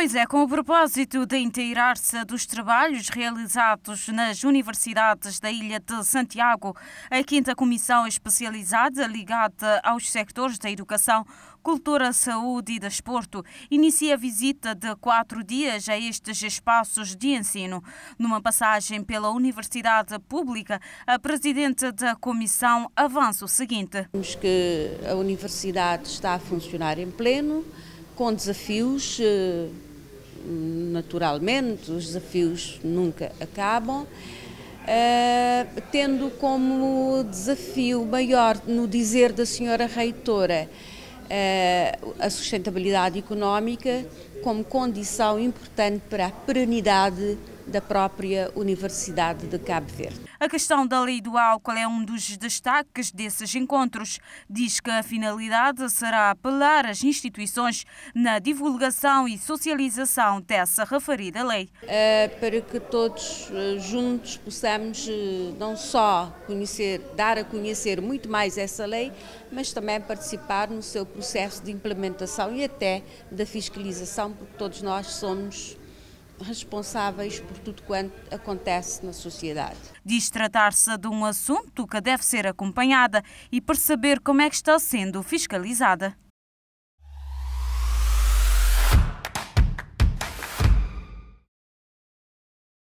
Pois é, com o propósito de inteirar-se dos trabalhos realizados nas universidades da Ilha de Santiago, a quinta comissão especializada ligada aos sectores da educação, cultura, saúde e desporto inicia a visita de quatro dias a estes espaços de ensino. Numa passagem pela Universidade Pública, a presidente da comissão avança o seguinte: Vemos que a universidade está a funcionar em pleno com desafios eh, naturalmente, os desafios nunca acabam. Uh, tendo como desafio maior, no dizer da senhora reitora, uh, a sustentabilidade económica como condição importante para a perenidade da própria Universidade de Cabo Verde. A questão da lei do álcool é um dos destaques desses encontros. Diz que a finalidade será apelar às instituições na divulgação e socialização dessa referida lei. É para que todos eh, juntos possamos eh, não só conhecer, dar a conhecer muito mais essa lei, mas também participar no seu processo de implementação e até da fiscalização, porque todos nós somos responsáveis por tudo quanto acontece na sociedade. Diz tratar-se de um assunto que deve ser acompanhada e perceber como é que está sendo fiscalizada.